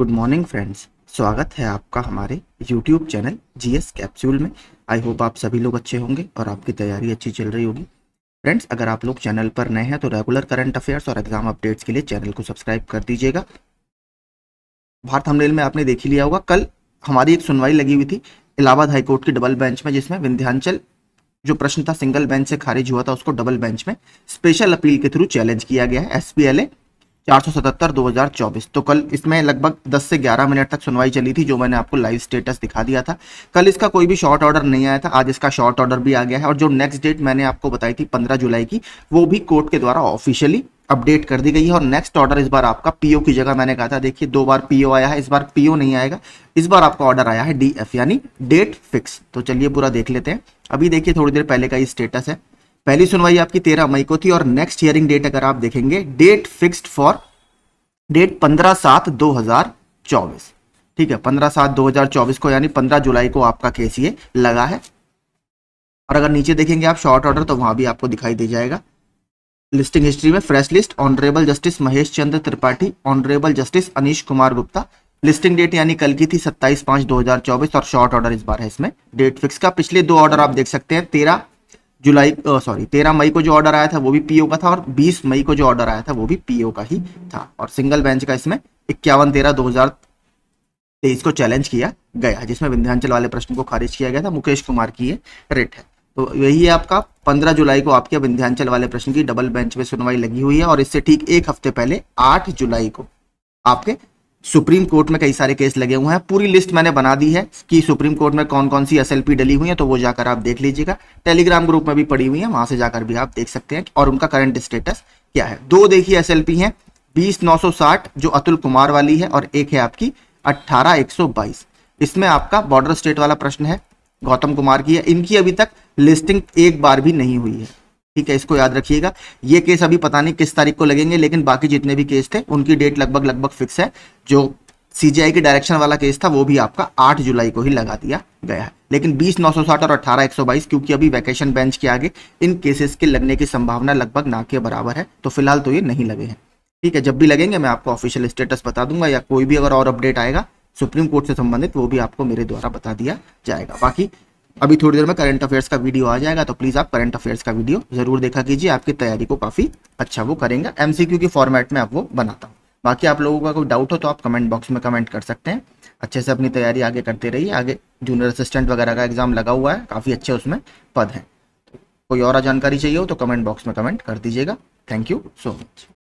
good morning friends स्वागत है आपका हमारे यूट्यूब चैनल जीएस कैप्सूल में आई होप आप सभी लोग अच्छे होंगे और आपकी तैयारी अच्छी चल रही होगी फ्रेंड्स अगर आप लोग चैनल पर नए हैं तो रेगुलर करंट अफेयर्स और एग्जाम अपडेट्स के लिए चैनल को सब्सक्राइब कर दीजिएगा भारत हमलेल में आपने देख ही लिया होगा कल हमारी एक सुनवाई लगी हुई थी इलाहाबाद हाईकोर्ट की डबल बेंच में जिसमें विंध्यांचल जो प्रश्न था सिंगल बेंच से खारिज हुआ था उसको डबल बेंच में स्पेशल अपील के थ्रू चैलेंज किया गया है एस 477 2024 तो कल इसमें लगभग 10 से 11 मिनट तक सुनवाई चली थी जो मैंने आपको लाइव स्टेटस दिखा दिया था कल इसका कोई भी शॉर्ट ऑर्डर नहीं आया था आज इसका शॉर्ट ऑर्डर भी आ गया है और जो नेक्स्ट डेट मैंने आपको बताई थी 15 जुलाई की वो भी कोर्ट के द्वारा ऑफिशियली अपडेट कर दी गई है और नेक्स्ट ऑर्डर इस बार आपका पीओ की जगह मैंने कहा था देखिए दो बार पीओ आया है इस बार पीओ नहीं आएगा इस बार आपका ऑर्डर आया है डीएफ यानी डेट फिक्स तो चलिए पूरा देख लेते हैं अभी देखिए थोड़ी देर पहले का ये स्टेटस है पहली सुनवाई आपकी तेरह मई को थी और नेक्स्ट हियरिंग डेट अगर आप देखेंगे डेट फिक्स्ड फॉर डेट पंद्रह सात दो हजार चौबीस ठीक है पंद्रह सात दो हजार चौबीस को यानी पंद्रह जुलाई को आपका केस ये लगा है और अगर नीचे देखेंगे आप शॉर्ट ऑर्डर तो वहां भी आपको दिखाई दे जाएगा लिस्टिंग हिस्ट्री में fresh list honourable justice Mahesh Chandra Tripathi honourable justice Anish Kumar Gupta listing date यानी कल की थी सत्ताईस पांच दो हजार चौबीस और शॉर्ट ऑर्डर इस बार है इसमें डेट फिक्स का पिछले दो ऑर्डर आप देख सकते हैं तेरह जुलाई सॉरी तेरह मई को जो ऑर्डर आया था वो भी पीओ का था और बीस मई को जो ऑर्डर आया था वो भी पीओ का ही था और सिंगल बेंच का इसमें इक्यावन तेरह दो हजार तेईस को चैलेंज किया गया जिसमें विंध्यांचल वाले प्रश्न को खारिज किया गया था मुकेश कुमार की ये रेट है तो यही है आपका पंद्रह जुलाई को आपके विंध्यांचल वाले प्रश्न की डबल बेंच में सुनवाई लगी हुई है और इससे ठीक एक हफ्ते पहले आठ जुलाई को आपके सुप्रीम कोर्ट में कई सारे केस लगे हुए हैं पूरी लिस्ट मैंने बना दी है कि सुप्रीम कोर्ट में कौन कौन सी एस डली हुई है तो वो जाकर आप देख लीजिएगा टेलीग्राम ग्रुप में भी पड़ी हुई है वहां से जाकर भी आप देख सकते हैं और उनका करंट स्टेटस क्या है दो देखिए एस हैं बीस नौ सौ साठ जो अतुल कुमार वाली है और एक है आपकी अट्ठारह एक सौ बाईस इसमें आपका बॉर्डर स्टेट वाला प्रश्न है गौतम कुमार की है इनकी अभी तक लिस्टिंग एक बार भी नहीं हुई है ठीक है इसको याद रखिएगा ये केस अभी पता नहीं किस तारीख को लगेंगे लेकिन बाकी जितने भी केस थे उनकी डेट लगभग लगभग फिक्स है जो सीजीआई के डायरेक्शन वाला केस था वो भी आपका 8 जुलाई को ही लगा दिया गया है लेकिन 20 960 और 18 122 क्योंकि अभी वैकेशन बेंच के आगे इन केसेस के लगने की संभावना लगभग ना के बराबर है तो फिलहाल तो ये नहीं लगे हैं ठीक है जब भी लगेंगे मैं आपको ऑफिशियल स्टेटस बता दूंगा या कोई भी अगर और अपडेट आएगा सुप्रीम कोर्ट से संबंधित वो भी आपको मेरे द्वारा बता दिया जाएगा बाकी अभी थोड़ी देर में करंट अफेयर्स का वीडियो आ जाएगा तो प्लीज़ आप करंट अफेयर्स का वीडियो जरूर देखा कीजिए आपकी तैयारी को काफ़ी अच्छा वो करेंगे एमसीक्यू के फॉर्मेट में आप वो बनाता हूँ बाकी आप लोगों का कोई डाउट हो तो आप कमेंट बॉक्स में कमेंट कर सकते हैं अच्छे से अपनी तैयारी आगे करते रहिए आगे जूनियर असिस्टेंट वगैरह का एग्जाम लगा हुआ है काफ़ी अच्छे उसमें पद हैं कोई और जानकारी चाहिए हो तो कमेंट बॉक्स में कमेंट कर दीजिएगा थैंक यू सो मच